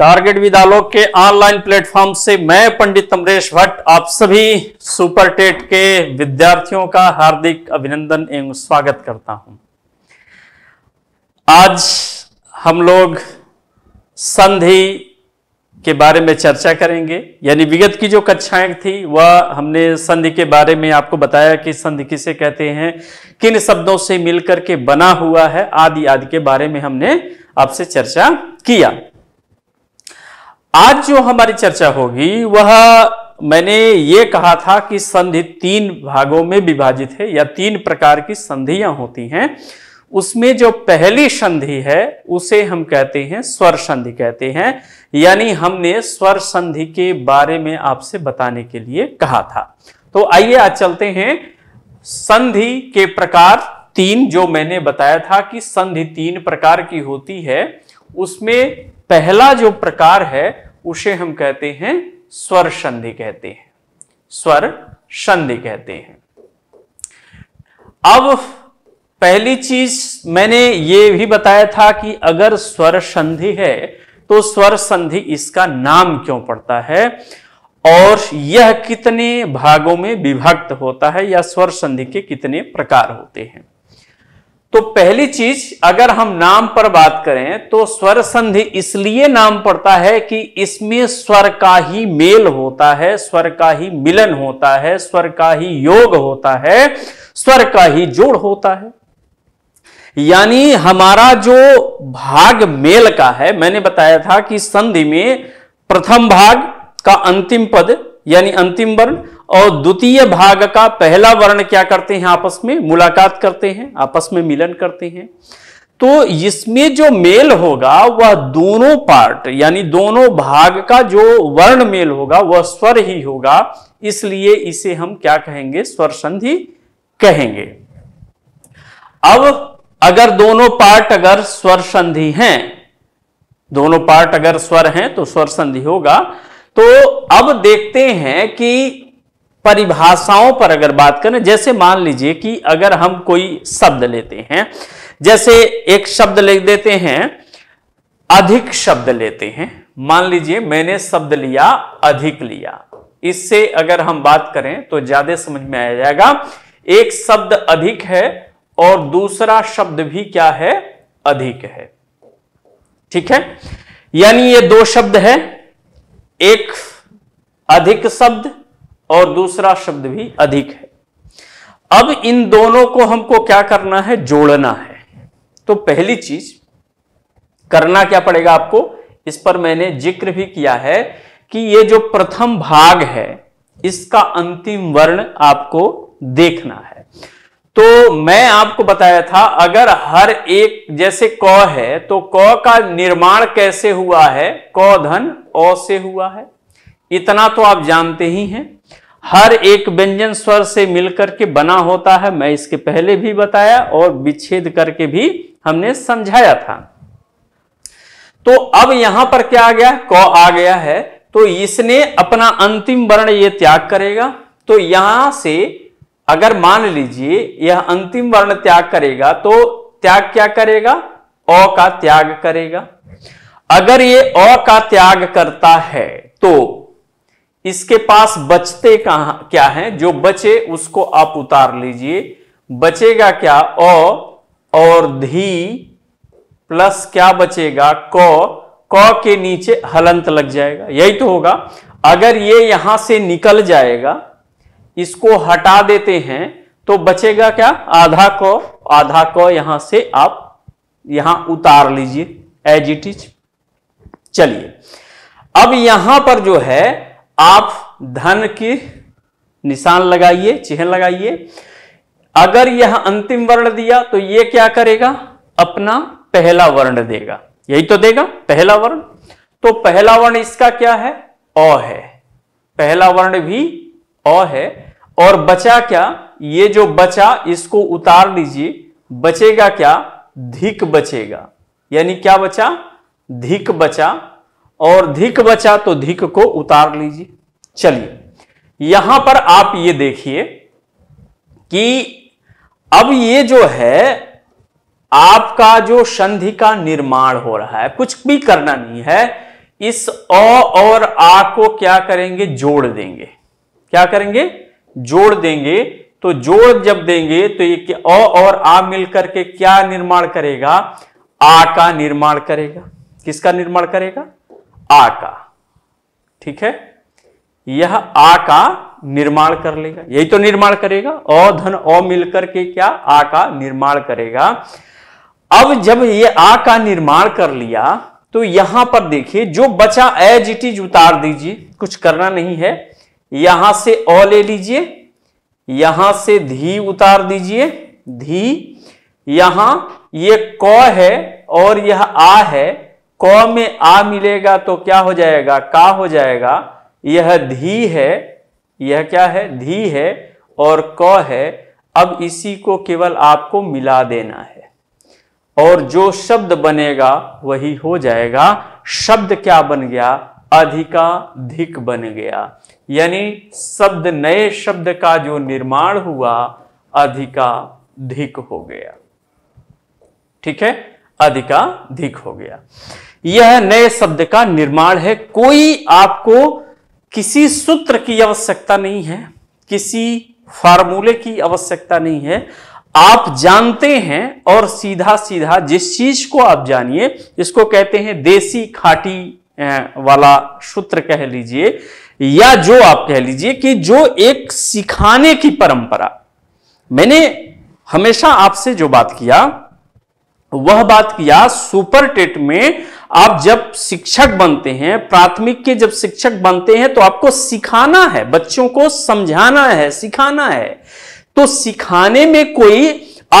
target with आलोक के online platform से मैं पंडित अमरेश भट्ट आप सभी सुपर टेट के विद्यार्थियों का हार्दिक अभिनंदन एवं स्वागत करता हूं आज हम लोग संधि के बारे में चर्चा करेंगे यानी विगत की जो कक्षाएं थी वह हमने संधि के बारे में आपको बताया कि संधि किसे कहते हैं किन शब्दों से मिलकर के बना हुआ है आदि आदि के बारे में हमने आपसे चर्चा किया आज जो हमारी चर्चा होगी वह मैंने ये कहा था कि संधि तीन भागों में विभाजित है या तीन प्रकार की संधियां होती हैं उसमें जो पहली संधि है उसे हम कहते हैं स्वर संधि कहते हैं यानी हमने स्वर संधि के बारे में आपसे बताने के लिए कहा था तो आइए आज चलते हैं संधि के प्रकार तीन जो मैंने बताया था कि संधि तीन प्रकार की होती है उसमें पहला जो प्रकार है उसे हम कहते हैं स्वर संधि कहते हैं स्वर संधि कहते हैं अब पहली चीज मैंने ये भी बताया था कि अगर स्वर संधि है तो स्वर संधि इसका नाम क्यों पड़ता है और यह कितने भागों में विभक्त होता है या स्वर संधि के कितने प्रकार होते हैं तो पहली चीज अगर हम नाम पर बात करें तो स्वर संधि इसलिए नाम पड़ता है कि इसमें स्वर का ही मेल होता है स्वर का ही मिलन होता है स्वर का ही योग होता है स्वर का ही जोड़ होता है यानी हमारा जो भाग मेल का है मैंने बताया था कि संधि में प्रथम भाग का अंतिम पद यानी अंतिम वर्ण और द्वितीय भाग का पहला वर्ण क्या करते हैं आपस में मुलाकात करते हैं आपस में मिलन करते हैं तो इसमें जो मेल होगा वह दोनों पार्ट यानी दोनों भाग का जो वर्ण मेल होगा वह स्वर ही होगा इसलिए इसे हम क्या कहेंगे स्वर संधि कहेंगे अब अगर दोनों पार्ट अगर स्वर संधि हैं दोनों पार्ट अगर स्वर हैं तो स्वर संधि होगा तो अब देखते हैं कि परिभाषाओं पर अगर बात करें जैसे मान लीजिए कि अगर हम कोई शब्द लेते हैं जैसे एक शब्द लिख देते हैं अधिक शब्द लेते हैं मान लीजिए मैंने शब्द लिया अधिक लिया इससे अगर हम बात करें तो ज्यादा समझ में आ जाएगा एक शब्द अधिक है और दूसरा शब्द भी क्या है अधिक है ठीक है यानी ये दो शब्द है एक अधिक शब्द और दूसरा शब्द भी अधिक है अब इन दोनों को हमको क्या करना है जोड़ना है तो पहली चीज करना क्या पड़ेगा आपको इस पर मैंने जिक्र भी किया है कि ये जो प्रथम भाग है इसका अंतिम वर्ण आपको देखना है तो मैं आपको बताया था अगर हर एक जैसे क है तो क का निर्माण कैसे हुआ है क धन अ से हुआ है इतना तो आप जानते ही हैं हर एक व्यंजन स्वर से मिलकर के बना होता है मैं इसके पहले भी बताया और विच्छेद करके भी हमने समझाया था तो अब यहां पर क्या आ गया क आ गया है तो इसने अपना अंतिम वर्ण ये त्याग करेगा तो यहां से अगर मान लीजिए यह अंतिम वर्ण त्याग करेगा तो त्याग क्या करेगा अ का त्याग करेगा अगर ये अ का त्याग करता है तो इसके पास बचते कहा क्या है जो बचे उसको आप उतार लीजिए बचेगा क्या अ और धी प्लस क्या बचेगा क क के नीचे हलंत लग जाएगा यही तो होगा अगर ये यहां से निकल जाएगा इसको हटा देते हैं तो बचेगा क्या आधा क आधा क यहां से आप यहां उतार लीजिए एज इट इज चलिए अब यहां पर जो है आप धन की निशान लगाइए चिन्ह लगाइए अगर यह अंतिम वर्ण दिया तो यह क्या करेगा अपना पहला वर्ण देगा यही तो देगा पहला वर्ण तो पहला वर्ण इसका क्या है अ है पहला वर्ण भी अ है और बचा क्या ये जो बचा इसको उतार लीजिए बचेगा क्या धिक बचेगा यानी क्या बचा धिक बचा और धिक बचा तो धिक को उतार लीजिए चलिए यहां पर आप ये देखिए कि अब ये जो है आपका जो संधि का निर्माण हो रहा है कुछ भी करना नहीं है इस अ और आ को क्या करेंगे जोड़ देंगे क्या करेंगे जोड़ देंगे तो जोड़ जब देंगे तो ये अ और आ मिलकर के क्या निर्माण करेगा आ का निर्माण करेगा किसका निर्माण करेगा आ का ठीक है यह आ का निर्माण कर लेगा यही तो निर्माण करेगा अ धन अ मिलकर के क्या आ का निर्माण करेगा अब जब ये आ का निर्माण कर लिया तो यहां पर देखिए जो बचा एज इट इज उतार दीजिए कुछ करना नहीं है यहां से अ ले लीजिए यहां से धी उतार दीजिए धी यहां ये क है और यह आ है क में आ मिलेगा तो क्या हो जाएगा का हो जाएगा यह धी है यह क्या है धी है और क है अब इसी को केवल आपको मिला देना है और जो शब्द बनेगा वही हो जाएगा शब्द क्या बन गया अधिकाधिक बन गया यानी शब्द नए शब्द का जो निर्माण हुआ अधिकाधिक हो गया ठीक है अधिकाधिक हो गया यह नए शब्द का निर्माण है कोई आपको किसी सूत्र की आवश्यकता नहीं है किसी फार्मूले की आवश्यकता नहीं है आप जानते हैं और सीधा सीधा जिस चीज को आप जानिए इसको कहते हैं देसी खाटी वाला सूत्र कह लीजिए या जो आप कह लीजिए कि जो एक सिखाने की परंपरा मैंने हमेशा आपसे जो बात किया वह बात किया सुपर टेट में आप जब शिक्षक बनते हैं प्राथमिक के जब शिक्षक बनते हैं तो आपको सिखाना है बच्चों को समझाना है सिखाना है तो सिखाने में कोई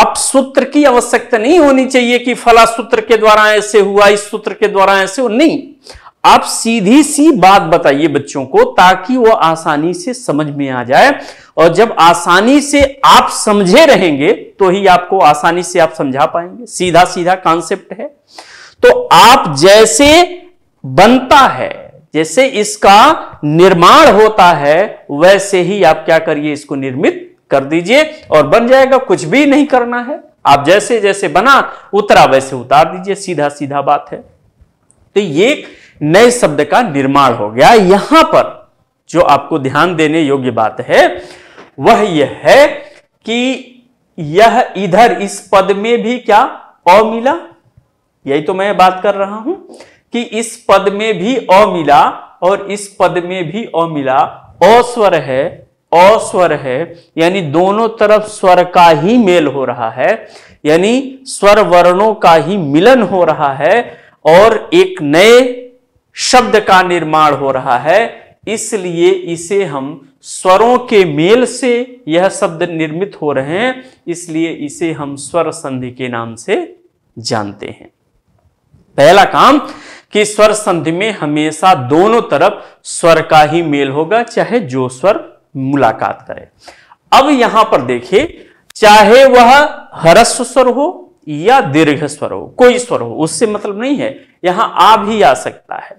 आप सूत्र की आवश्यकता नहीं होनी चाहिए कि फला सूत्र के द्वारा ऐसे हुआ इस सूत्र के द्वारा ऐसे हो नहीं आप सीधी सी बात बताइए बच्चों को ताकि वो आसानी से समझ में आ जाए और जब आसानी से आप समझे रहेंगे तो ही आपको आसानी से आप समझा पाएंगे सीधा सीधा कॉन्सेप्ट है तो आप जैसे बनता है जैसे इसका निर्माण होता है वैसे ही आप क्या करिए इसको निर्मित कर दीजिए और बन जाएगा कुछ भी नहीं करना है आप जैसे जैसे बना उतरा वैसे उतार दीजिए सीधा सीधा बात है तो ये नए शब्द का निर्माण हो गया यहां पर जो आपको ध्यान देने योग्य बात है वह यह है कि यह इधर इस पद में भी क्या अ मिला यही तो मैं बात कर रहा हूं कि इस पद में भी अ मिला और इस पद में भी अ मिला अस्वर है अस्वर है यानी दोनों तरफ स्वर का ही मेल हो रहा है यानी स्वर वर्णों का ही मिलन हो रहा है और एक नए शब्द का निर्माण हो रहा है इसलिए इसे हम स्वरों के मेल से यह शब्द निर्मित हो रहे हैं इसलिए इसे हम स्वर संधि के नाम से जानते हैं पहला काम कि स्वर संधि में हमेशा दोनों तरफ स्वर का ही मेल होगा चाहे जो स्वर मुलाकात करे अब यहां पर देखिए चाहे वह हरस्व स्वर हो या दीर्घ स्वर हो कोई स्वर हो उससे मतलब नहीं है यहां आ भी आ सकता है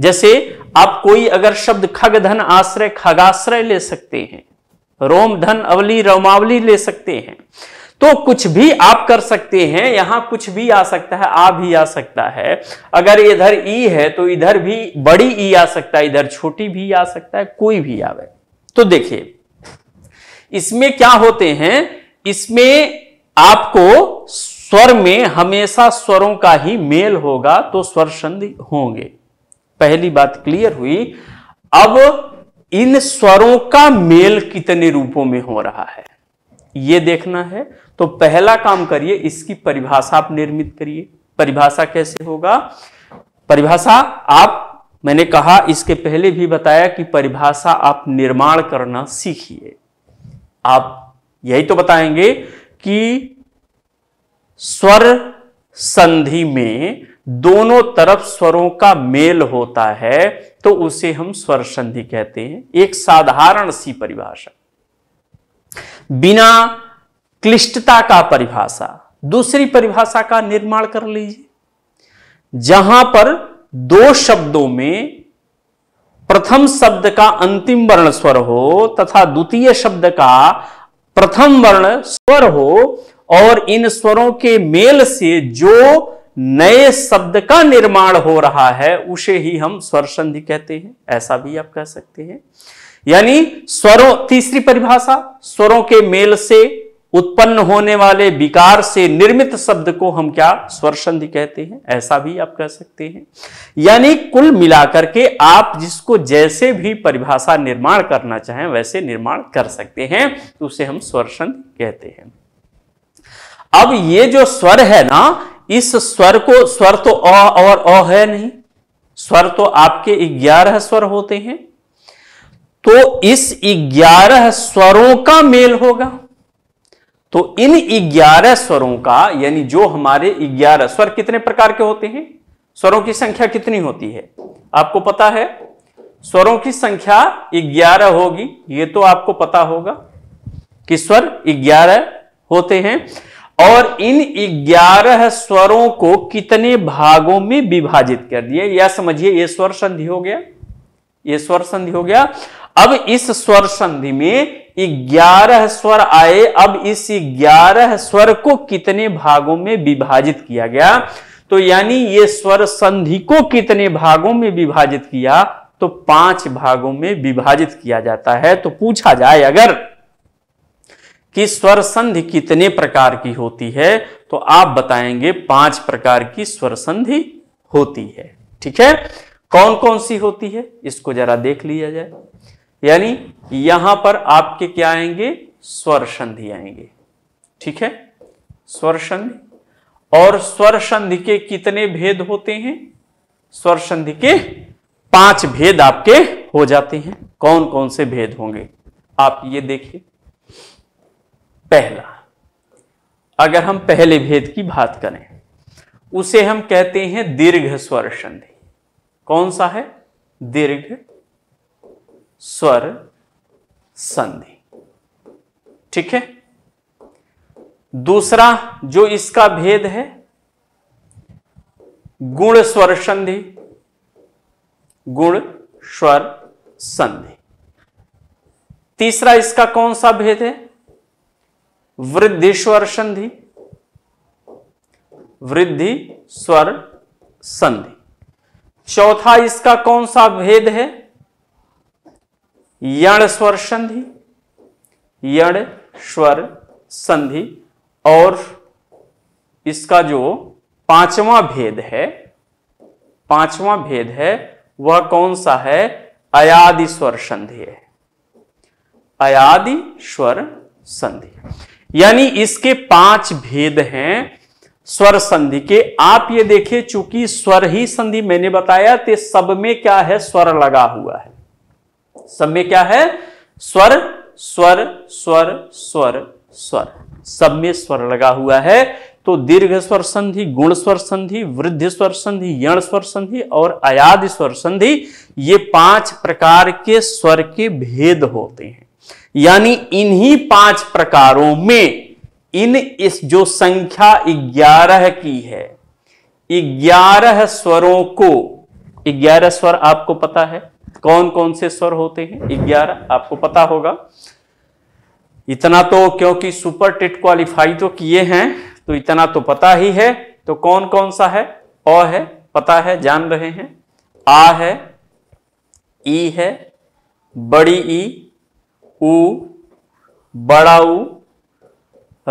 जैसे आप कोई अगर शब्द खग धन आश्रय खगाश्रय ले सकते हैं रोम धन अवली रोमावली ले सकते हैं तो कुछ भी आप कर सकते हैं यहां कुछ भी आ सकता है आ भी आ सकता है अगर इधर ई है तो इधर भी बड़ी ई आ सकता है इधर छोटी भी आ सकता है कोई भी आवे तो देखिए इसमें क्या होते हैं इसमें आपको स्वर में हमेशा स्वरों का ही मेल होगा तो स्वर संधि होंगे पहली बात क्लियर हुई अब इन स्वरों का मेल कितने रूपों में हो रहा है ये देखना है तो पहला काम करिए इसकी परिभाषा आप निर्मित करिए परिभाषा कैसे होगा परिभाषा आप मैंने कहा इसके पहले भी बताया कि परिभाषा आप निर्माण करना सीखिए आप यही तो बताएंगे कि स्वर संधि में दोनों तरफ स्वरों का मेल होता है तो उसे हम स्वर संधि कहते हैं एक साधारण सी परिभाषा बिना क्लिष्टता का परिभाषा दूसरी परिभाषा का निर्माण कर लीजिए जहां पर दो शब्दों में प्रथम शब्द का अंतिम वर्ण स्वर हो तथा द्वितीय शब्द का प्रथम वर्ण स्वर हो और इन स्वरों के मेल से जो नए शब्द का निर्माण हो रहा है उसे ही हम स्वर संधि कहते हैं ऐसा भी आप कह सकते हैं यानी स्वरों तीसरी परिभाषा स्वरों के मेल से उत्पन्न होने वाले विकार से निर्मित शब्द को हम क्या स्वर संधि कहते हैं ऐसा भी आप कह सकते हैं यानी कुल मिलाकर के आप जिसको जैसे भी परिभाषा निर्माण करना चाहें वैसे निर्माण कर सकते हैं तो उसे हम स्वर संधि कहते हैं अब ये जो स्वर है ना इस स्वर को स्वर तो अ और अ है नहीं स्वर तो आपके ग्यारह स्वर होते हैं तो इस ग्यारह स्वरों का मेल होगा तो इन ग्यारह स्वरों का यानी जो हमारे ग्यारह स्वर कितने प्रकार के होते हैं स्वरों की संख्या कितनी होती है आपको पता है स्वरों की संख्या ग्यारह होगी ये तो आपको पता होगा कि स्वर ग्यारह होते हैं और इन ग्यारह स्वरों को कितने भागों में विभाजित कर दिया या समझिए ये स्वर संधि हो गया ये स्वर संधि हो गया अब इस स्वर संधि में ग्यारह स्वर आए अब इस ग्यारह स्वर को कितने भागों में विभाजित किया गया तो यानी ये स्वर संधि को कितने भागों में विभाजित किया तो पांच भागों में विभाजित किया जाता है तो पूछा जाए अगर कि स्वर संधि कितने प्रकार की होती है तो आप बताएंगे पांच प्रकार की स्वर संधि होती है ठीक है कौन कौन सी होती है इसको जरा देख लिया जाए यानी यहां पर आपके क्या आएंगे स्वर संधि आएंगे ठीक है स्वर संधि और स्वर संधि के कितने भेद होते हैं स्वर संधि के पांच भेद आपके हो जाते हैं कौन कौन से भेद होंगे आप ये देखिए पहला अगर हम पहले भेद की बात करें उसे हम कहते हैं दीर्घ स्वर संधि कौन सा है दीर्घ स्वर संधि ठीक है दूसरा जो इसका भेद है गुण स्वर संधि गुण स्वर संधि तीसरा इसका कौन सा भेद है वृद्धि स्वर संधि वृद्धि स्वर संधि चौथा इसका कौन सा भेद है यण स्वर संधि यण स्वर संधि और इसका जो पांचवा भेद है पांचवा भेद है वह कौन सा है अयादि स्वर संधि है अयादि स्वर संधि यानी इसके पांच भेद हैं स्वर संधि के आप ये देखिए चूंकि स्वर ही संधि मैंने बताया ते तो सब में क्या है स्वर लगा हुआ है सब में क्या है स्वर स्वर स्वर स्वर स्वर सब में स्वर लगा हुआ है तो दीर्घ स्वर संधि गुण स्वर संधि वृद्ध स्वर संधि यण स्वर संधि और अयाद स्वर संधि ये पांच प्रकार के स्वर के भेद होते हैं यानी इन्हीं पांच प्रकारों में इन इस जो संख्या ग्यारह की है ग्यारह स्वरों को ग्यारह स्वर आपको पता है कौन कौन से स्वर होते हैं ग्यारह आपको पता होगा इतना तो क्योंकि सुपर टेट क्वालिफाई तो किए हैं तो इतना तो पता ही है तो कौन कौन सा है अ है पता है जान रहे हैं आ है ई है बड़ी ई उ बड़ा उ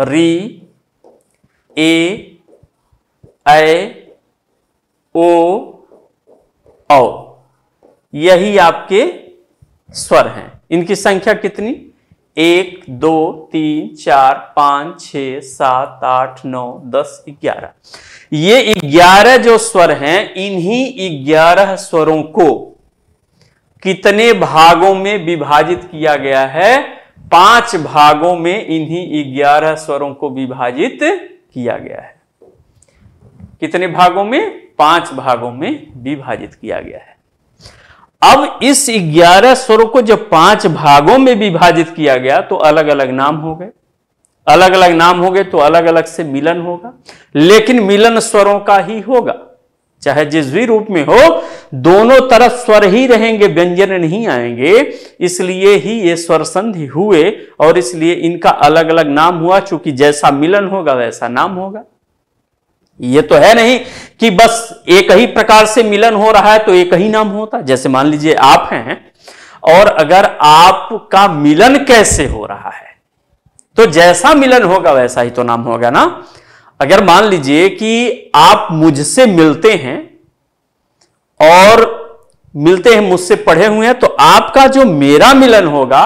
री ए ओ औ यही आपके स्वर हैं इनकी संख्या कितनी एक दो तीन चार पांच छ सात आठ नौ दस ग्यारह ये ग्यारह जो स्वर हैं इन्हीं ग्यारह स्वरों को कितने भागों में विभाजित किया गया है पांच भागों में इन्हीं ग्यारह स्वरों को विभाजित किया गया है कितने भागों में पांच भागों में विभाजित किया गया है अब इस ग्यारह स्वरों को जब पांच भागों में विभाजित किया गया तो अलग अलग नाम हो गए अलग अलग नाम हो गए तो अलग अलग से मिलन होगा लेकिन मिलन स्वरों का ही होगा चाहे जिस भी रूप में हो दोनों तरफ स्वर ही रहेंगे व्यंजन नहीं आएंगे इसलिए ही ये स्वर संधि हुए और इसलिए इनका अलग अलग नाम हुआ चूंकि जैसा मिलन होगा वैसा नाम होगा ये तो है नहीं कि बस एक ही प्रकार से मिलन हो रहा है तो एक ही नाम होता है जैसे मान लीजिए आप हैं और अगर आपका मिलन कैसे हो रहा है तो जैसा मिलन होगा वैसा ही तो नाम होगा ना अगर मान लीजिए कि आप मुझसे मिलते हैं और मिलते हैं मुझसे पढ़े हुए हैं तो आपका जो मेरा मिलन होगा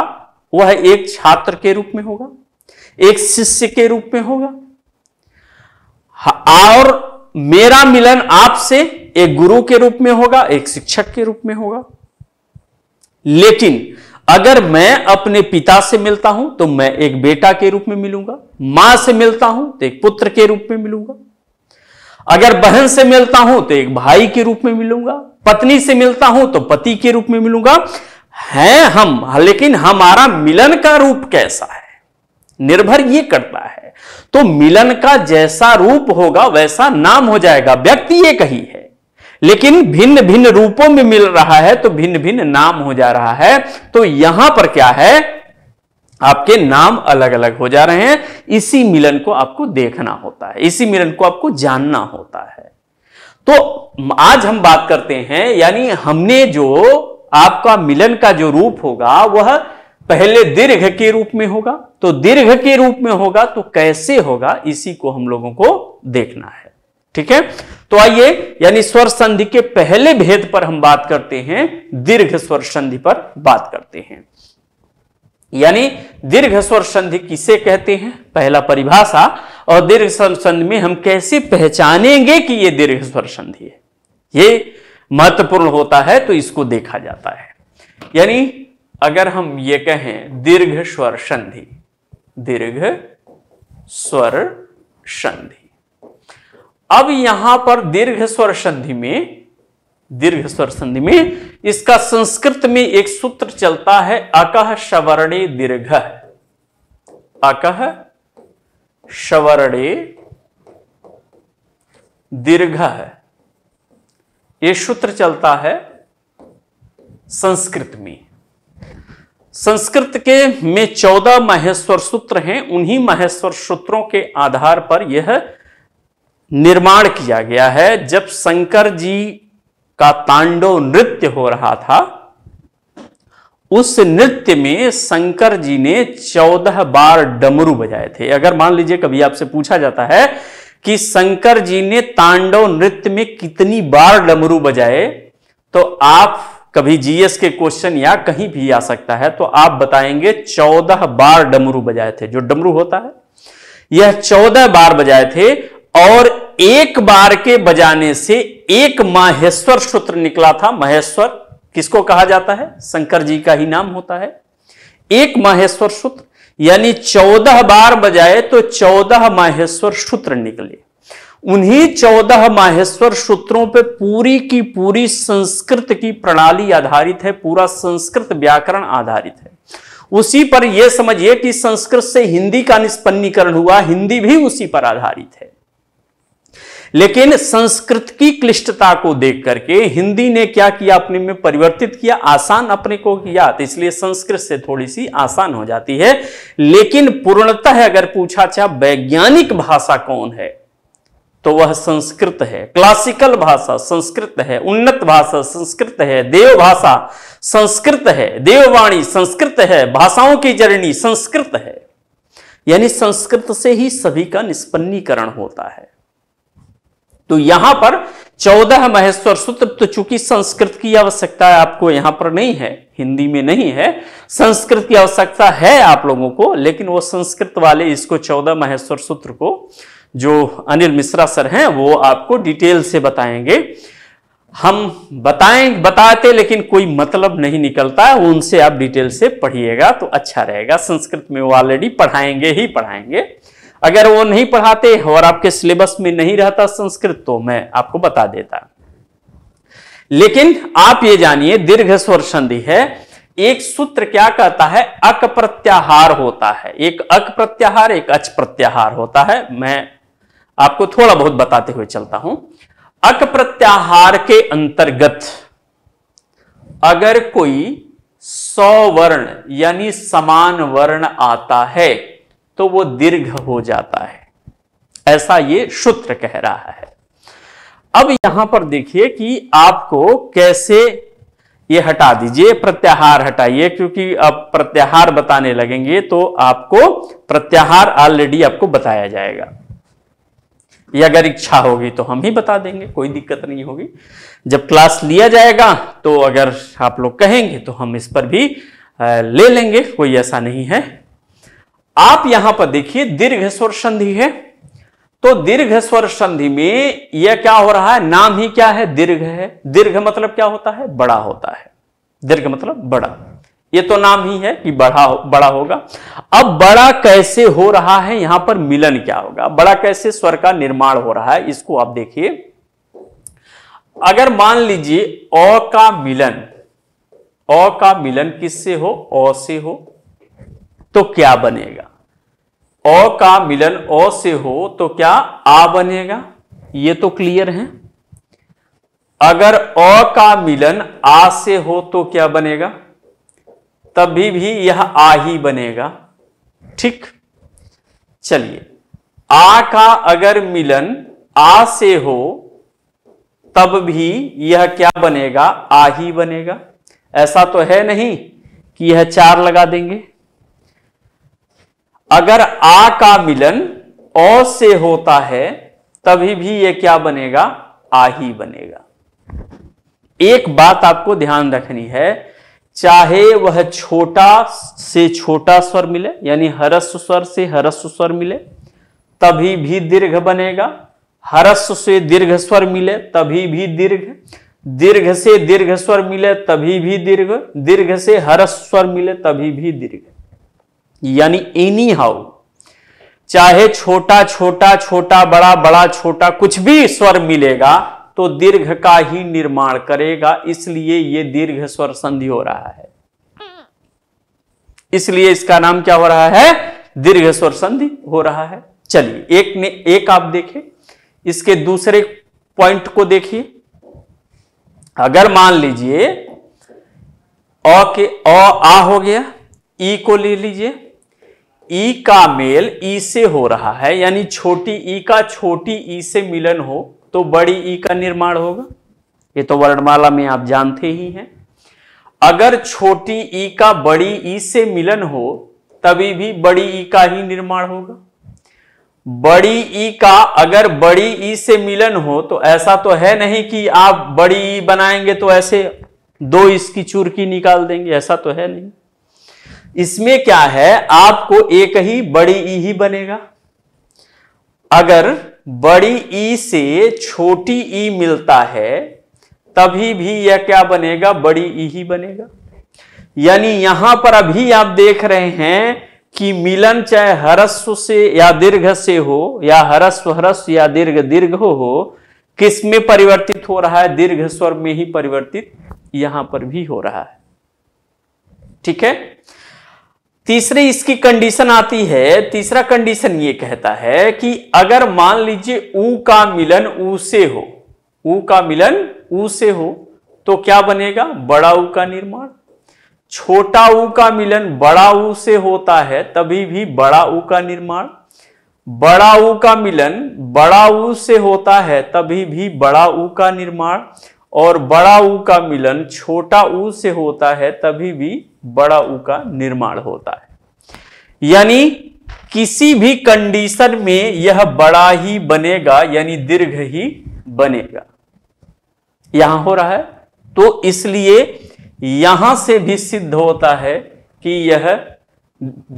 वह एक छात्र के रूप में होगा एक शिष्य के रूप में होगा और मेरा मिलन आपसे एक गुरु के रूप में होगा एक शिक्षक के रूप में होगा लेकिन अगर मैं अपने पिता से मिलता हूं तो मैं एक बेटा के रूप में मिलूंगा मां से मिलता हूं तो एक पुत्र के रूप में मिलूंगा अगर बहन से मिलता हूं तो एक भाई के रूप में मिलूंगा पत्नी से मिलता हूं तो पति के रूप में मिलूंगा है हम लेकिन हमारा मिलन का रूप कैसा है निर्भर यह करता है तो मिलन का जैसा रूप होगा वैसा नाम हो जाएगा व्यक्ति एक कही है लेकिन भिन्न भिन्न रूपों में मिल रहा है तो भिन्न भिन्न नाम हो जा रहा है तो यहां पर क्या है आपके नाम अलग अलग हो जा रहे हैं इसी मिलन को आपको देखना होता है इसी मिलन को आपको जानना होता है तो आज हम बात करते हैं यानी हमने जो आपका मिलन का जो रूप होगा वह पहले दीर्घ के रूप में होगा तो दीर्घ के रूप में होगा तो कैसे होगा इसी को हम लोगों को देखना है ठीक है तो आइए यानी स्वर संधि के पहले भेद पर हम बात करते हैं दीर्घ स्वर संधि पर बात करते हैं यानी दीर्घ स्वर संधि किसे कहते हैं पहला परिभाषा और दीर्घ स्वर संधि में हम कैसे पहचानेंगे कि यह दीर्घ स्वर संधि है ये महत्वपूर्ण होता है तो इसको देखा जाता है यानी अगर हम ये कहें दीर्घ स्वर संधि दीर्घ स्वर संधि अब यहां पर दीर्घ स्वर संधि में दीर्घ स्वर संधि में इसका संस्कृत में एक सूत्र चलता है अकह सवर्णे दीर्घ अकह सवर्णे दीर्घ है यह सूत्र चलता है संस्कृत में संस्कृत के में चौदह महेश्वर सूत्र हैं उन्हीं महेश्वर सूत्रों के आधार पर यह निर्माण किया गया है जब शंकर जी का तांडव नृत्य हो रहा था उस नृत्य में शंकर जी ने चौदह बार डमरू बजाए थे अगर मान लीजिए कभी आपसे पूछा जाता है कि शंकर जी ने तांडव नृत्य में कितनी बार डमरू बजाए तो आप कभी जीएस के क्वेश्चन या कहीं भी आ सकता है तो आप बताएंगे चौदह बार डमरू बजाए थे जो डमरू होता है यह चौदह बार बजाए थे और एक बार के बजाने से एक माहेश्वर सूत्र निकला था महेश्वर किसको कहा जाता है शंकर जी का ही नाम होता है एक माहेश्वर सूत्र यानी चौदह बार बजाए तो चौदह माहेश्वर सूत्र निकले उन्हीं चौदह माहेश्वर सूत्रों पे पूरी की पूरी संस्कृत की प्रणाली आधारित है पूरा संस्कृत व्याकरण आधारित है उसी पर यह समझिए कि संस्कृत से हिंदी का निष्पन्नीकरण हुआ हिंदी भी उसी पर आधारित है लेकिन संस्कृत की क्लिष्टता को देख करके हिंदी ने क्या किया अपने में परिवर्तित किया आसान अपने को किया तो इसलिए संस्कृत से थोड़ी सी आसान हो जाती है लेकिन पूर्णतः अगर पूछा चाहे वैज्ञानिक भाषा कौन है तो वह संस्कृत है क्लासिकल भाषा संस्कृत है उन्नत भाषा संस्कृत है देव भाषा संस्कृत है देववाणी संस्कृत है भाषाओं की जर्नी संस्कृत है यानी संस्कृत से ही सभी का निष्पन्नीकरण होता है तो यहां पर चौदह महेश्वर सूत्र तो चूंकि संस्कृत की आवश्यकता आपको यहां पर नहीं है हिंदी में नहीं है संस्कृत की आवश्यकता है आप लोगों को लेकिन वो संस्कृत वाले इसको चौदह महेश्वर सूत्र को जो अनिल मिश्रा सर हैं वो आपको डिटेल से बताएंगे हम बताएं बताते लेकिन कोई मतलब नहीं निकलता है उनसे आप डिटेल से पढ़िएगा तो अच्छा रहेगा संस्कृत में वो ऑलरेडी पढ़ाएंगे ही पढ़ाएंगे अगर वो नहीं पढ़ाते और आपके सिलेबस में नहीं रहता संस्कृत तो मैं आपको बता देता लेकिन आप ये जानिए दीर्घ स्वर संधि है एक सूत्र क्या कहता है अक प्रत्याहार होता है एक अक प्रत्याहार एक अच प्रत्याहार होता है मैं आपको थोड़ा बहुत बताते हुए चलता हूं अक प्रत्याहार के अंतर्गत अगर कोई सौ वर्ण यानी समान वर्ण आता है तो वो दीर्घ हो जाता है ऐसा ये सूत्र कह रहा है अब यहां पर देखिए कि आपको कैसे ये हटा दीजिए प्रत्याहार हटाइए क्योंकि अब प्रत्याहार बताने लगेंगे तो आपको प्रत्याहार ऑलरेडी आपको बताया जाएगा ये अगर इच्छा होगी तो हम ही बता देंगे कोई दिक्कत नहीं होगी जब क्लास लिया जाएगा तो अगर आप लोग कहेंगे तो हम इस पर भी ले लेंगे कोई ऐसा नहीं है आप यहां पर देखिए दीर्घ स्वर संधि है तो दीर्घ स्वर संधि में यह क्या हो रहा है नाम ही क्या है दीर्घ है दीर्घ मतलब क्या होता है बड़ा होता है दीर्घ मतलब बड़ा ये तो नाम ही है कि हो, बड़ा होगा अब बड़ा कैसे हो रहा है यहां पर मिलन क्या होगा बड़ा कैसे स्वर का निर्माण हो रहा है इसको आप देखिए अगर मान लीजिए अ का मिलन अ का मिलन किससे हो अ से हो तो क्या बनेगा अ का मिलन अ से हो तो क्या आ बनेगा ये तो क्लियर है अगर अ का मिलन आ से हो तो क्या बनेगा तभी भी यह आ ही बनेगा ठीक चलिए आ का अगर मिलन आ से हो तब भी यह क्या बनेगा आ ही बनेगा ऐसा तो है नहीं कि यह चार लगा देंगे अगर आ का मिलन ओ से होता है तभी भी यह क्या बनेगा आ ही बनेगा एक बात आपको ध्यान रखनी है चाहे वह छोटा से छोटा स्वर मिले यानी हरस्व स्वर से हरस्व स्वर मिले तभी भी दीर्घ बनेगा हरस्व से दीर्घ स्वर मिले तभी भी दीर्घ दीर्घ से दीर्घ स्वर मिले तभी भी दीर्घ दीर्घ से हरस्व स्वर मिले तभी भी दीर्घ यानी एनी हाउ चाहे छोटा छोटा छोटा बड़ा बड़ा छोटा कुछ भी स्वर मिलेगा तो दीर्घ का ही निर्माण करेगा इसलिए ये दीर्घ स्वर संधि हो रहा है इसलिए इसका नाम क्या हो रहा है दीर्घ स्वर संधि हो रहा है चलिए एक ने एक आप देखें इसके दूसरे पॉइंट को देखिए अगर मान लीजिए अ के अ आ हो गया ई को ले लीजिए ई का मेल ई से हो रहा है यानी छोटी ई का छोटी ई से मिलन हो तो बड़ी ई का निर्माण होगा ये तो वर्णमाला में आप जानते ही हैं अगर छोटी ई का बड़ी ई से मिलन हो तभी भी बड़ी ई का ही निर्माण होगा बड़ी ई का अगर बड़ी ई से मिलन हो तो ऐसा तो है नहीं कि आप बड़ी ई बनाएंगे तो ऐसे दो इसकी चुरकी निकाल देंगे ऐसा तो है नहीं इसमें क्या है आपको एक ही बड़ी ई ही बनेगा अगर बड़ी ई से छोटी ई मिलता है तभी भी यह क्या बनेगा बड़ी ई ही बनेगा यानी यहां पर अभी आप देख रहे हैं कि मिलन चाहे हरस्व से या दीर्घ से हो या हरस्व हरस्व या दीर्घ दीर्घ हो, हो किस में परिवर्तित हो रहा है दीर्घ स्वर में ही परिवर्तित यहां पर भी हो रहा है ठीक है तीसरी इसकी कंडीशन आती है तीसरा कंडीशन ये कहता है कि अगर मान लीजिए ऊ का मिलन उ से हो ऊ का मिलन उ से हो तो क्या बनेगा बड़ा ऊ का निर्माण छोटा ऊ का मिलन बड़ा ऊ से होता है तभी भी बड़ा ऊ का निर्माण बड़ा ऊ का मिलन बड़ा ऊ से होता है तभी भी बड़ा ऊ का निर्माण और बड़ा ऊ का मिलन छोटा ऊ से होता है तभी भी बड़ा ऊ का निर्माण होता है यानी किसी भी कंडीशन में यह बड़ा ही बनेगा यानी दीर्घ ही बनेगा यहां हो रहा है तो इसलिए यहां से भी सिद्ध होता है कि यह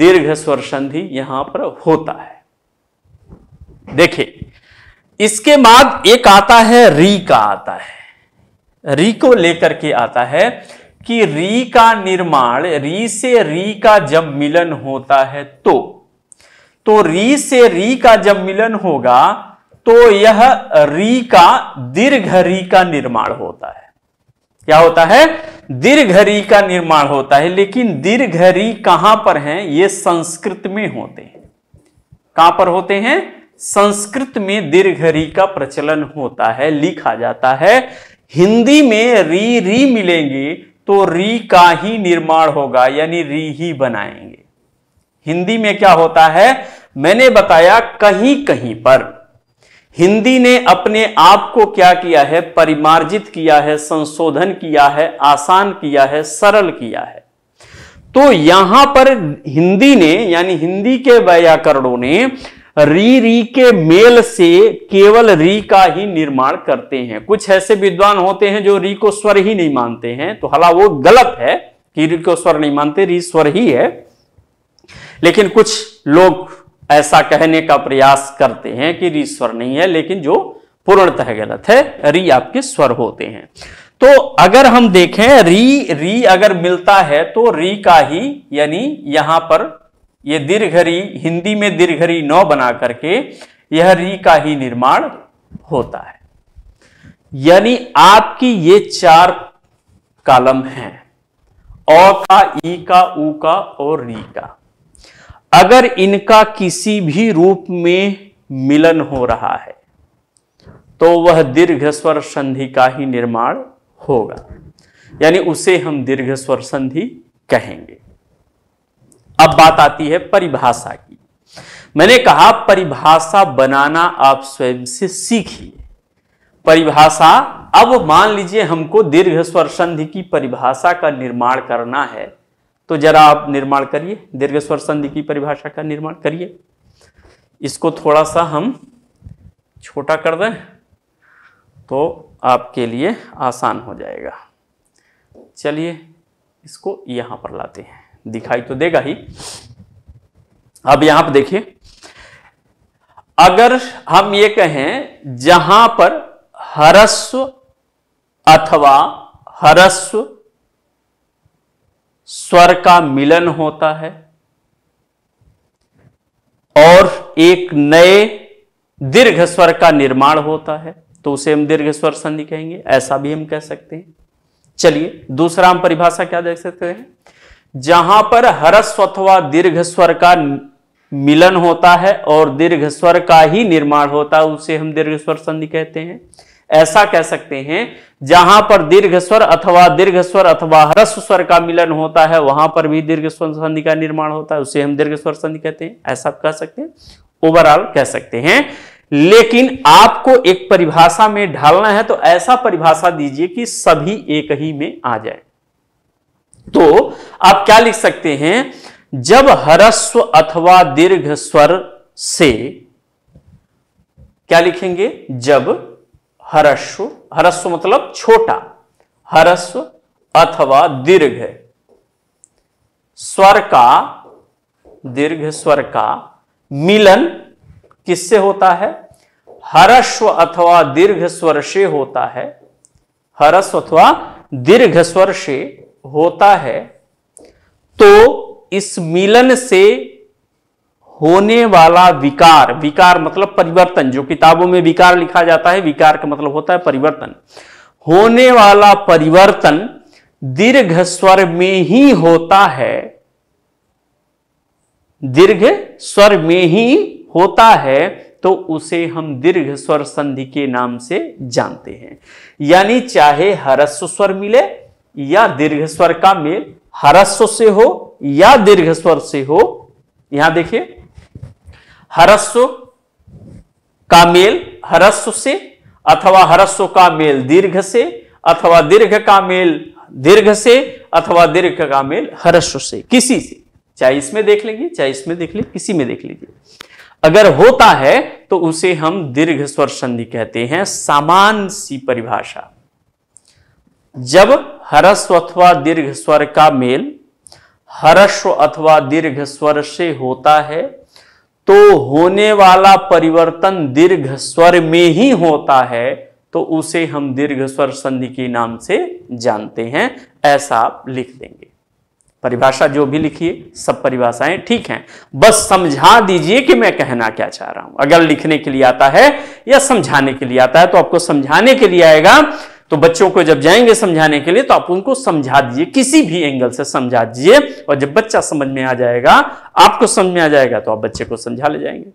दीर्घ स्वर संधि यहां पर होता है देखिए इसके बाद एक आता है री का आता है री को लेकर के आता है कि री का निर्माण री से री का जब मिलन होता है तो तो री से री का जब मिलन होगा तो यह री का दीर्घ री का निर्माण होता है क्या होता है दीर्घ री का निर्माण होता है लेकिन दीर्घ री कहां पर है ये संस्कृत में होते हैं कहां पर होते हैं संस्कृत में दीर्घ री का प्रचलन होता है लिखा जाता है हिंदी में री री मिलेंगे तो री का ही निर्माण होगा यानी री ही बनाएंगे हिंदी में क्या होता है मैंने बताया कहीं कहीं पर हिंदी ने अपने आप को क्या किया है परिमार्जित किया है संशोधन किया है आसान किया है सरल किया है तो यहां पर हिंदी ने यानी हिंदी के व्याकरणों ने री री के मेल से केवल री का ही निर्माण करते हैं कुछ ऐसे विद्वान होते हैं जो री को स्वर ही नहीं मानते हैं तो हाला वो गलत है कि री को स्वर नहीं मानते री स्वर ही है लेकिन कुछ लोग ऐसा कहने का प्रयास करते हैं कि री स्वर नहीं है लेकिन जो पूर्णतः गलत है री आपके स्वर होते हैं तो अगर हम देखें री री अगर मिलता है तो री का ही यानी यहां पर ये दीर्घरी हिंदी में दीर्घरी नौ बना करके यह री का ही निर्माण होता है यानी आपकी ये चार कालम हैं अ का ई का ऊ का और री का अगर इनका किसी भी रूप में मिलन हो रहा है तो वह दीर्घ स्वर संधि का ही निर्माण होगा यानी उसे हम दीर्घ स्वर संधि कहेंगे अब बात आती है परिभाषा की मैंने कहा परिभाषा बनाना आप स्वयं से सीखिए परिभाषा अब मान लीजिए हमको दीर्घ स्वर संधि की परिभाषा का निर्माण करना है तो जरा आप निर्माण करिए दीर्घ स्वर संधि की परिभाषा का निर्माण करिए इसको थोड़ा सा हम छोटा कर दें तो आपके लिए आसान हो जाएगा चलिए इसको यहां पर लाते हैं दिखाई तो देगा ही अब यहां पर देखिए अगर हम ये कहें जहां पर हरस्व अथवा हरस्व स्वर का मिलन होता है और एक नए दीर्घ स्वर का निर्माण होता है तो उसे हम दीर्घ स्वर संधि कहेंगे ऐसा भी हम कह सकते हैं चलिए दूसरा हम परिभाषा क्या देख सकते हैं जहां पर हरस्व अथवा दीर्घ स्वर का मिलन होता है और दीर्घ स्वर का ही निर्माण होता है उसे हम दीर्घ स्वर संधि कहते हैं ऐसा कह सकते हैं जहां पर दीर्घ स्वर अथवा दीर्घ स्वर अथवा हरस्व स्वर का मिलन होता है वहां पर भी दीर्घ स्वर संधि का निर्माण होता है उसे हम दीर्घ स्वर संधि कहते हैं ऐसा कह सकते हैं ओवरऑल कह सकते हैं लेकिन आपको एक परिभाषा में ढालना है तो ऐसा परिभाषा दीजिए कि सभी एक ही में आ जाए तो आप क्या लिख सकते हैं जब हरस्व अथवा दीर्घ स्वर से क्या लिखेंगे जब हरस्व हरस्व मतलब छोटा हरस्व अथवा दीर्घ स्वर का दीर्घ स्वर का मिलन किससे होता है हरस्व अथवा दीर्घ स्वर से होता है हरस्व अथवा दीर्घ स्वर से होता है तो इस मिलन से होने वाला विकार विकार मतलब परिवर्तन जो किताबों में विकार लिखा जाता है विकार का मतलब होता है परिवर्तन होने वाला परिवर्तन दीर्घ स्वर में ही होता है दीर्घ स्वर में ही होता है तो उसे हम दीर्घ स्वर संधि के नाम से जानते हैं यानी चाहे हरस्व स्वर मिले या दीर्घ स्वर का मेल हरस्व से हो या दीर्घ स्वर से हो यहां देखिए हरस्व का मेल हरस्व से अथवा हरस्व का मेल दीर्घ से अथवा दीर्घ का मेल दीर्घ से अथवा दीर्घ का मेल हरस्व से किसी से चाहे इसमें देख लेंगे चाहे इसमें देख लेंगे किसी में देख लीजिए अगर होता है तो उसे हम दीर्घ स्वर संधि कहते हैं सामान सी परिभाषा जब हरस्व अथवा दीर्घ स्वर का मेल हरस्व अथवा दीर्घ स्वर से होता है तो होने वाला परिवर्तन दीर्घ स्वर में ही होता है तो उसे हम दीर्घ स्वर संधि के नाम से जानते हैं ऐसा आप लिख देंगे परिभाषा जो भी लिखिए सब परिभाषाएं ठीक हैं बस समझा दीजिए कि मैं कहना क्या चाह रहा हूं अगर लिखने के लिए आता है या समझाने के लिए आता है तो आपको समझाने के लिए आएगा तो बच्चों को जब जाएंगे समझाने के लिए तो आप उनको समझा दीजिए किसी भी एंगल से समझा दीजिए और जब बच्चा समझ में आ जाएगा आपको समझ में आ जाएगा तो आप बच्चे को समझा ले जाएंगे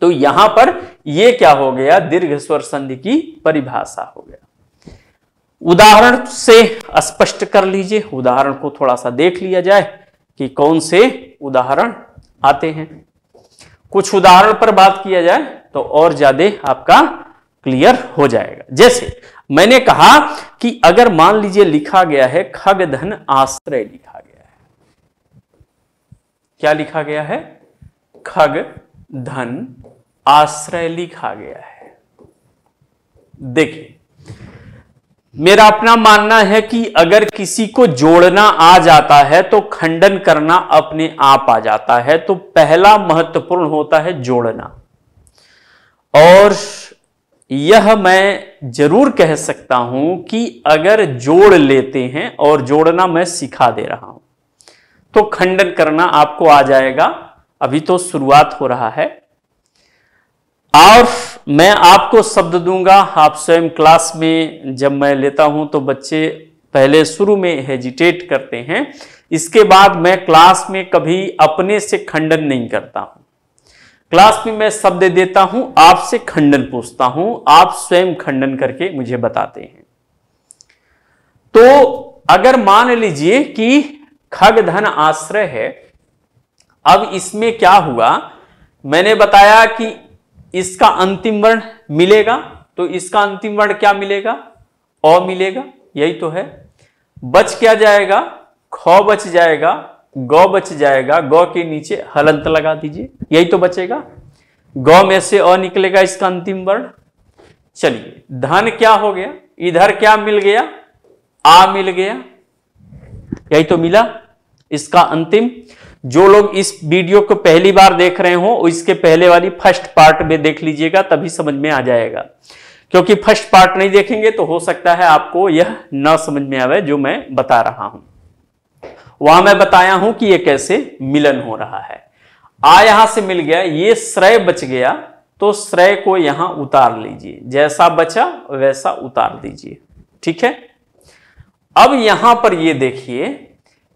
तो यहां पर यह क्या हो गया दीर्घ स्वर संधि की परिभाषा हो गया उदाहरण से स्पष्ट कर लीजिए उदाहरण को थोड़ा सा देख लिया जाए कि कौन से उदाहरण आते हैं कुछ उदाहरण पर बात किया जाए तो और ज्यादा आपका क्लियर हो जाएगा जैसे मैंने कहा कि अगर मान लीजिए लिखा गया है खग धन आश्रय लिखा गया है क्या लिखा गया है खग धन आश्रय लिखा गया है देखिए मेरा अपना मानना है कि अगर किसी को जोड़ना आ जाता है तो खंडन करना अपने आप आ जाता है तो पहला महत्वपूर्ण होता है जोड़ना और यह मैं जरूर कह सकता हूं कि अगर जोड़ लेते हैं और जोड़ना मैं सिखा दे रहा हूं तो खंडन करना आपको आ जाएगा अभी तो शुरुआत हो रहा है और मैं आपको शब्द दूंगा आप स्वयं क्लास में जब मैं लेता हूं तो बच्चे पहले शुरू में हेजिटेट करते हैं इसके बाद मैं क्लास में कभी अपने से खंडन नहीं करता हूं क्लास में मैं शब्द दे देता हूं आपसे खंडन पूछता हूं आप स्वयं खंडन करके मुझे बताते हैं तो अगर मान लीजिए कि खग धन आश्रय है अब इसमें क्या हुआ मैंने बताया कि इसका अंतिम वर्ण मिलेगा तो इसका अंतिम वर्ण क्या मिलेगा अ मिलेगा यही तो है बच क्या जाएगा ख बच जाएगा गौ बच जाएगा गौ के नीचे हलंत लगा दीजिए यही तो बचेगा गौ में से अ निकलेगा इसका अंतिम वर्ण चलिए धन क्या हो गया इधर क्या मिल गया आ मिल गया यही तो मिला इसका अंतिम जो लोग इस वीडियो को पहली बार देख रहे हो इसके पहले वाली फर्स्ट पार्ट में देख लीजिएगा तभी समझ में आ जाएगा क्योंकि फर्स्ट पार्ट नहीं देखेंगे तो हो सकता है आपको यह न समझ में आवे जो मैं बता रहा हूं वहां मैं बताया हूं कि ये कैसे मिलन हो रहा है आ यहां से मिल गया ये श्रय बच गया तो श्रय को यहां उतार लीजिए जैसा बचा वैसा उतार दीजिए ठीक है अब यहां पर ये देखिए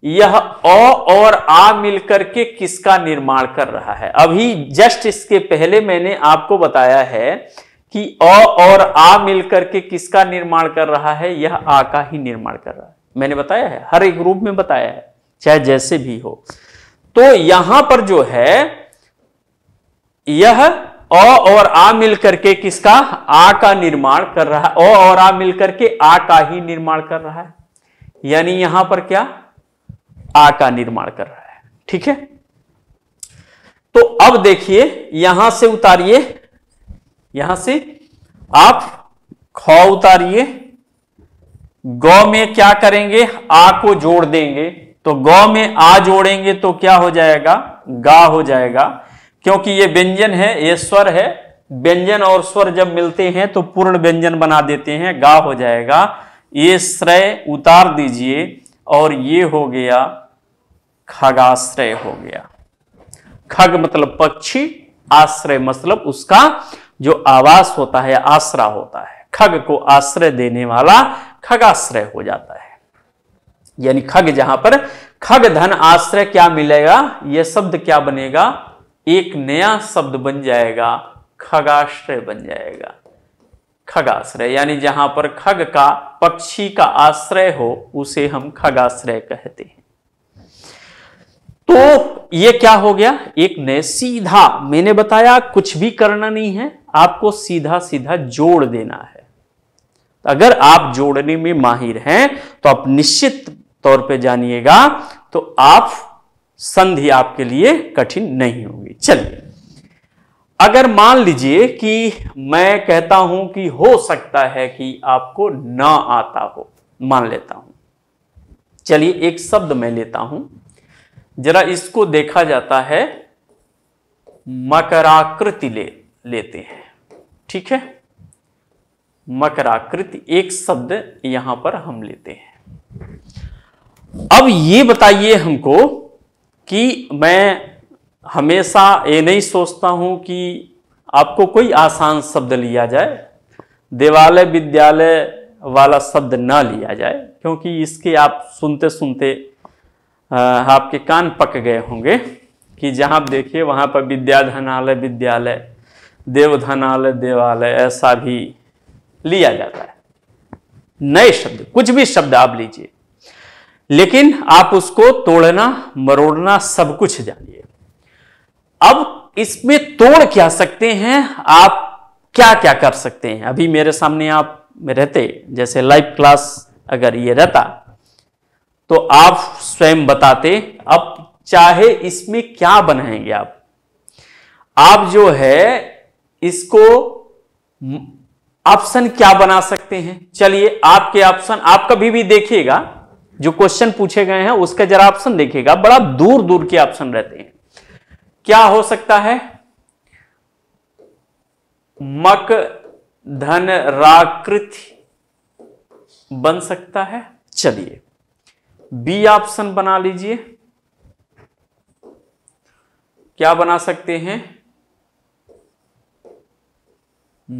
यह अ और आ मिलकर के किसका निर्माण कर रहा है अभी जस्ट इसके पहले मैंने आपको बताया है कि अ और आ मिलकर के किसका निर्माण कर रहा है यह आ का ही निर्माण कर रहा है मैंने बताया है हर एक रूप में बताया है चाहे जैसे भी हो तो यहां पर जो है यह अ और आ मिलकर के किसका आ का निर्माण कर रहा है अ और आ मिलकर के आ का ही निर्माण कर रहा है यानी यहां पर क्या आ का निर्माण कर रहा है ठीक है तो अब देखिए यहां से उतारिए यहां से आप ख उतारिए गौ में क्या करेंगे आ को जोड़ देंगे तो गौ में आ जोड़ेंगे तो क्या हो जाएगा गा हो जाएगा क्योंकि ये व्यंजन है ये स्वर है व्यंजन और स्वर जब मिलते हैं तो पूर्ण व्यंजन बना देते हैं गा हो जाएगा ये श्रय उतार दीजिए और ये हो गया खगाश्रय हो गया खग मतलब पक्षी आश्रय मतलब उसका जो आवास होता है आसरा होता है खग को आश्रय देने वाला खगाश्रय हो जाता है यानी खग जहां पर खग धन आश्रय क्या मिलेगा यह शब्द क्या बनेगा एक नया शब्द बन जाएगा खगाश्रय बन जाएगा खगाश्रय यानी जहां पर खग का पक्षी का आश्रय हो उसे हम खगाश्रय कहते हैं तो ये क्या हो गया एक नए सीधा मैंने बताया कुछ भी करना नहीं है आपको सीधा सीधा जोड़ देना है अगर आप जोड़ने में माहिर हैं तो आप निश्चित तौर पे जानिएगा तो आप संधि आपके लिए कठिन नहीं होगी चलिए अगर मान लीजिए कि मैं कहता हूं कि हो सकता है कि आपको ना आता हो मान लेता हूं चलिए एक शब्द मैं लेता हूं जरा इसको देखा जाता है मकराकृति ले लेते हैं ठीक है मकराकृति एक शब्द यहां पर हम लेते हैं अब ये बताइए हमको कि मैं हमेशा ये नहीं सोचता हूं कि आपको कोई आसान शब्द लिया जाए देवालय विद्यालय वाला शब्द ना लिया जाए क्योंकि इसके आप सुनते सुनते आपके कान पक गए होंगे कि आप देखिए वहां पर विद्याधनालय विद्यालय देवधनालय देवालय ऐसा भी लिया जाता है नए शब्द कुछ भी शब्द आप लीजिए लेकिन आप उसको तोड़ना मरोड़ना सब कुछ जानिए अब इसमें तोड़ क्या सकते हैं आप क्या क्या कर सकते हैं अभी मेरे सामने आप रहते जैसे लाइव क्लास अगर ये रहता तो आप स्वयं बताते अब चाहे इसमें क्या बनाएंगे आप आप जो है इसको ऑप्शन क्या बना सकते हैं चलिए आपके ऑप्शन आप कभी भी देखिएगा जो क्वेश्चन पूछे गए हैं उसका जरा ऑप्शन देखिएगा बड़ा दूर दूर के ऑप्शन रहते हैं क्या हो सकता है मक धन राकृति बन सकता है चलिए बी ऑप्शन बना लीजिए क्या बना सकते हैं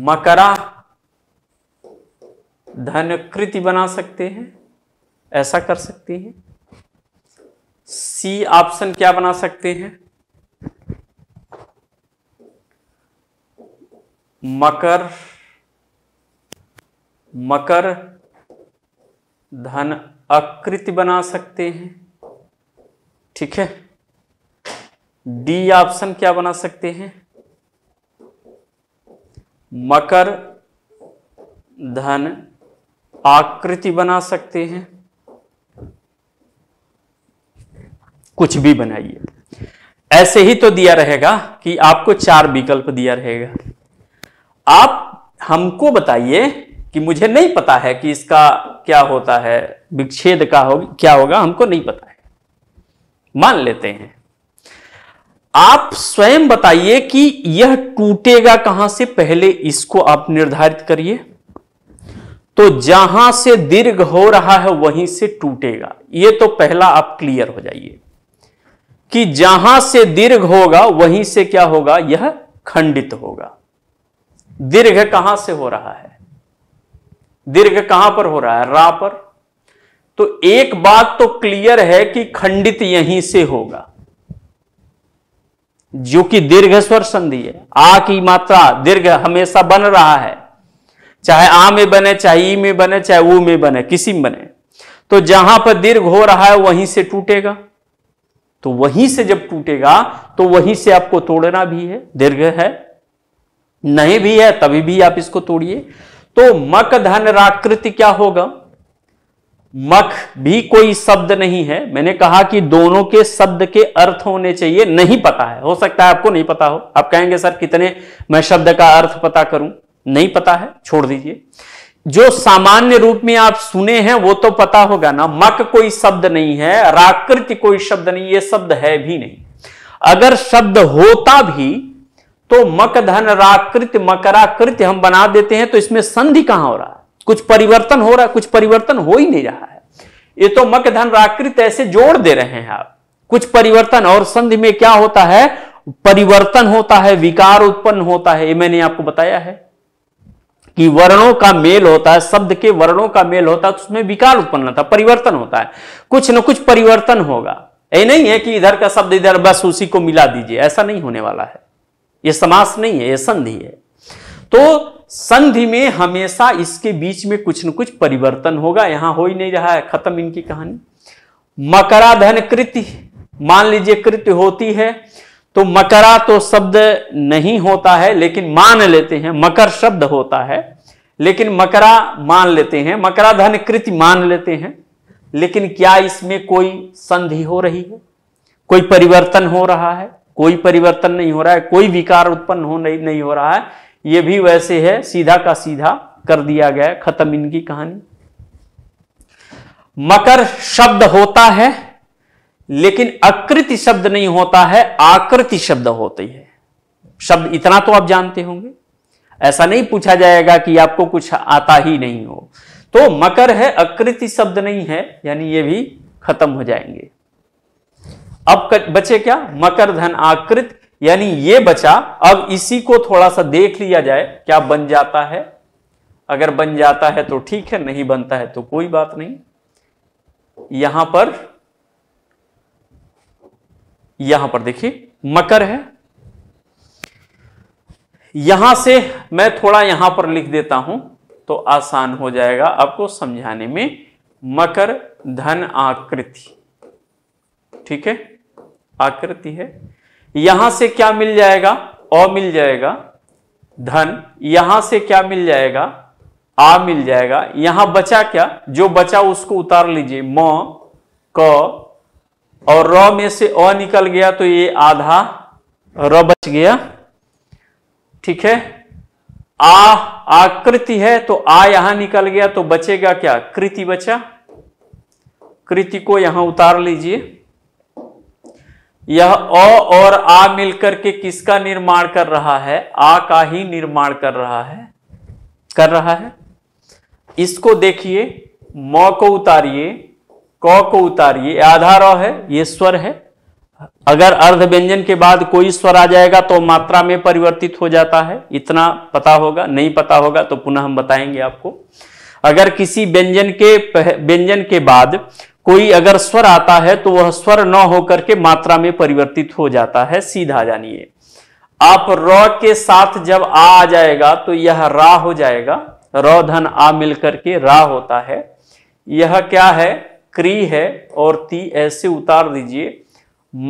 मकरा धन कृति बना सकते हैं ऐसा कर सकते हैं सी ऑप्शन क्या बना सकते हैं मकर मकर धन आकृति बना सकते हैं ठीक है डी ऑप्शन क्या बना सकते हैं मकर धन आकृति बना सकते हैं कुछ भी बनाइए ऐसे ही तो दिया रहेगा कि आपको चार विकल्प दिया रहेगा आप हमको बताइए कि मुझे नहीं पता है कि इसका क्या होता है विच्छेद का हो क्या होगा हमको नहीं पता है मान लेते हैं आप स्वयं बताइए कि यह टूटेगा कहां से पहले इसको आप निर्धारित करिए तो जहां से दीर्घ हो रहा है वहीं से टूटेगा यह तो पहला आप क्लियर हो जाइए कि जहां से दीर्घ होगा वहीं से क्या होगा यह खंडित होगा दीर्घ कहां से हो रहा है दीर्घ कहां पर हो रहा है रा पर तो एक बात तो क्लियर है कि खंडित यहीं से होगा जो कि दीर्घ स्वर संधि है आ की मात्रा दीर्घ हमेशा बन रहा है चाहे आ में बने चाहे ई में बने चाहे ऊ में बने किसी में बने तो जहां पर दीर्घ हो रहा है वहीं से टूटेगा तो वहीं से जब टूटेगा तो वहीं से आपको तोड़ना भी है दीर्घ है नहीं भी है तभी भी आप इसको तोड़िए तो मक धन राकृति क्या होगा मख भी कोई शब्द नहीं है मैंने कहा कि दोनों के शब्द के अर्थ होने चाहिए नहीं पता है हो सकता है आपको नहीं पता हो आप कहेंगे सर कितने मैं शब्द का अर्थ पता करूं नहीं पता है छोड़ दीजिए जो सामान्य रूप में आप सुने हैं वो तो पता होगा ना मक कोई शब्द नहीं है राकृति कोई शब्द नहीं ये शब्द है भी नहीं अगर शब्द होता भी तो मक धन राकृत मकराकृत हम बना देते हैं तो इसमें संधि कहां हो रहा है कुछ परिवर्तन हो रहा है कुछ परिवर्तन हो ही नहीं रहा है ये तो मक धन राकृत ऐसे जोड़ दे रहे हैं आप कुछ परिवर्तन और संधि में क्या होता है परिवर्तन होता है विकार उत्पन्न होता है ये मैंने आपको बताया है कि वर्णों का मेल होता है शब्द के वर्णों का मेल होता है तो उसमें विकार उत्पन्न होता है परिवर्तन होता है कुछ न कुछ परिवर्तन होगा ये नहीं है कि इधर का शब्द इधर बस उसी को मिला दीजिए ऐसा नहीं होने वाला है ये समास नहीं है यह संधि है तो संधि में हमेशा इसके बीच में कुछ न कुछ परिवर्तन होगा यहां हो ही नहीं रहा है खत्म इनकी कहानी मकराधन कृत्य मान लीजिए कृत्य होती है तो मकरा तो शब्द नहीं होता है लेकिन मान लेते हैं मकर शब्द होता है लेकिन मकरा मान लेते हैं मकरा धन कृति मान लेते हैं लेकिन क्या इसमें कोई संधि हो रही है कोई परिवर्तन हो रहा है कोई परिवर्तन नहीं हो रहा है कोई विकार उत्पन्न हो नहीं, नहीं हो रहा है यह भी वैसे है सीधा का सीधा कर दिया गया खत्म इनकी कहानी मकर शब्द होता है लेकिन अकृति शब्द नहीं होता है आकृति शब्द होती है शब्द इतना तो आप जानते होंगे ऐसा नहीं पूछा जाएगा कि आपको कुछ आता ही नहीं हो तो मकर है अकृति शब्द नहीं है यानी ये भी खत्म हो जाएंगे अब बचे क्या मकर धन आकृत यानी ये बचा अब इसी को थोड़ा सा देख लिया जाए क्या बन जाता है अगर बन जाता है तो ठीक है नहीं बनता है तो कोई बात नहीं यहां पर यहां पर देखिए मकर है यहां से मैं थोड़ा यहां पर लिख देता हूं तो आसान हो जाएगा आपको समझाने में मकर धन आकृति ठीक है आकृति है यहां से क्या मिल जाएगा अ मिल जाएगा धन यहां से क्या मिल जाएगा आ मिल जाएगा यहां बचा क्या जो बचा उसको उतार लीजिए म क और र में से अ निकल गया तो ये आधा र बच गया ठीक है आ आकृति है तो आ यहां निकल गया तो बचेगा क्या कृति बचा कृति को यहां उतार लीजिए यह अ और आ मिलकर के किसका निर्माण कर रहा है आ का ही निर्माण कर रहा है कर रहा है इसको देखिए म को उतारिए क को उतारिए आधा है ये स्वर है अगर अर्ध व्यंजन के बाद कोई स्वर आ जाएगा तो मात्रा में परिवर्तित हो जाता है इतना पता होगा नहीं पता होगा तो पुनः हम बताएंगे आपको अगर किसी व्यंजन के व्यंजन के बाद कोई अगर स्वर आता है तो वह स्वर न होकर के मात्रा में परिवर्तित हो जाता है सीधा जानिए आप र के साथ जब आ आ जाएगा तो यह रा हो जाएगा र धन आ मिलकर के रा होता है यह क्या है क्री है और ती ऐसे उतार दीजिए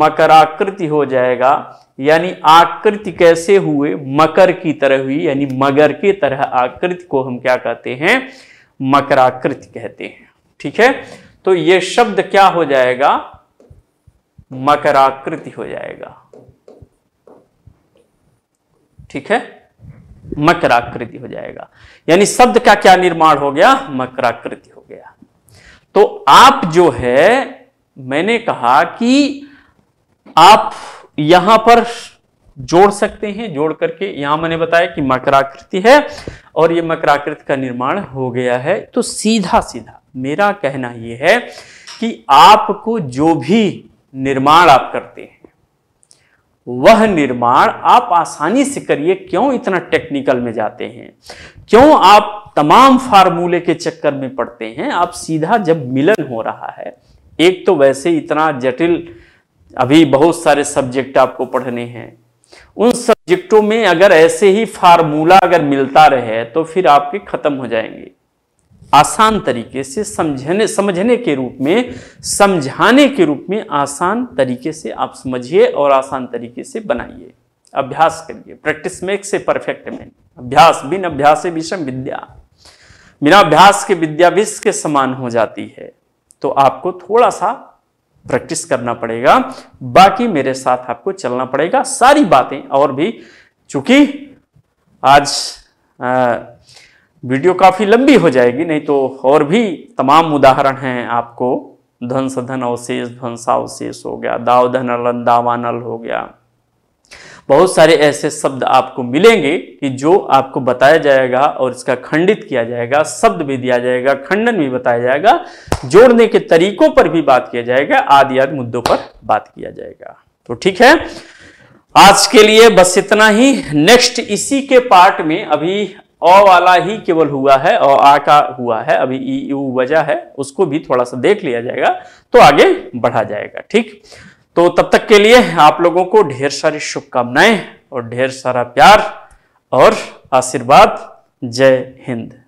मकराकृति हो जाएगा यानी आकृति कैसे हुए मकर की तरह हुई यानी मगर की तरह आकृति को हम क्या कहते हैं मकराकृति कहते हैं ठीक है तो ये शब्द क्या हो जाएगा मकराकृति हो जाएगा ठीक है मकराकृति हो जाएगा यानी शब्द का क्या निर्माण हो गया मकराकृति हो तो आप जो है मैंने कहा कि आप यहां पर जोड़ सकते हैं जोड़ करके यहां मैंने बताया कि मकराकृति है और ये मकराकृति का निर्माण हो गया है तो सीधा सीधा मेरा कहना यह है कि आपको जो भी निर्माण आप करते हैं वह निर्माण आप आसानी से करिए क्यों इतना टेक्निकल में जाते हैं क्यों आप तमाम फार्मूले के चक्कर में पड़ते हैं आप सीधा जब मिलन हो रहा है एक तो वैसे इतना जटिल अभी बहुत सारे सब्जेक्ट आपको पढ़ने हैं उन सब्जेक्टों में अगर ऐसे ही फार्मूला अगर मिलता रहे तो फिर आपके खत्म हो जाएंगे आसान तरीके से समझने समझने के रूप में समझाने के रूप में आसान तरीके से आप समझिए और आसान तरीके से बनाइए अभ्यास करिए practice makes a perfect man अभ्यास बिन अभ्यास विषम विद्या बिना अभ्यास के विद्या के समान हो जाती है तो आपको थोड़ा सा प्रैक्टिस करना पड़ेगा बाकी मेरे साथ आपको चलना पड़ेगा सारी बातें और भी चूंकि आज आ, वीडियो काफ़ी लंबी हो जाएगी नहीं तो और भी तमाम उदाहरण हैं आपको धन अवशेष ध्वंसावशेष हो गया दाव धन अलन दावानल हो गया बहुत सारे ऐसे शब्द आपको मिलेंगे कि जो आपको बताया जाएगा और इसका खंडित किया जाएगा शब्द भी दिया जाएगा खंडन भी बताया जाएगा जोड़ने के तरीकों पर भी बात किया जाएगा आदि आदि मुद्दों पर बात किया जाएगा तो ठीक है आज के लिए बस इतना ही नेक्स्ट इसी के पार्ट में अभी अ वाला ही केवल हुआ है और आ का हुआ है अभी ई वजह है उसको भी थोड़ा सा देख लिया जाएगा तो आगे बढ़ा जाएगा ठीक तो तब तक के लिए आप लोगों को ढेर सारी शुभकामनाएं और ढेर सारा प्यार और आशीर्वाद जय हिंद